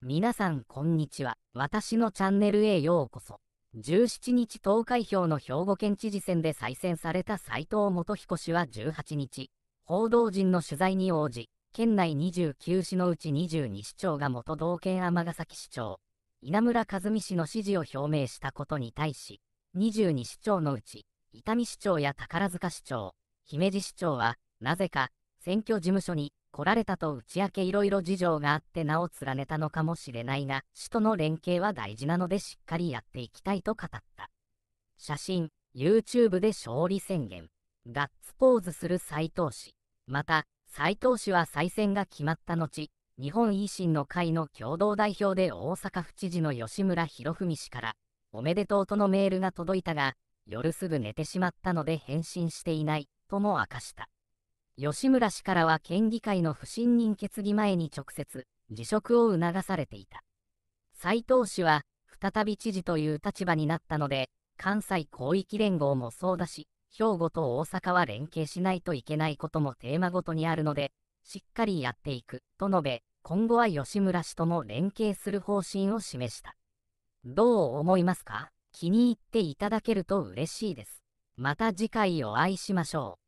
皆さんこんにちは。私のチャンネルへようこそ。17日投開票の兵庫県知事選で再選された斉藤元彦氏は18日、報道陣の取材に応じ、県内29市のうち22市長が元道県尼崎市長、稲村和美氏の支持を表明したことに対し、22市長のうち、伊丹市長や宝塚市長、姫路市長は、なぜか、選挙事務所に来られたと打ち明けいろいろ事情があって名を連ねたのかもしれないが、市との連携は大事なのでしっかりやっていきたいと語った。写真、YouTube で勝利宣言。ガッツポーズする斎藤氏。また、斎藤氏は再選が決まった後、日本維新の会の共同代表で大阪府知事の吉村博文氏から、おめでとうとのメールが届いたが、夜すぐ寝てしまったので返信していない、とも明かした。吉村氏からは県議会の不信任決議前に直接辞職を促されていた斉藤氏は再び知事という立場になったので関西広域連合もそうだし兵庫と大阪は連携しないといけないこともテーマごとにあるのでしっかりやっていくと述べ今後は吉村氏とも連携する方針を示したどう思いますか気に入っていただけると嬉しいですまた次回お会いしましょう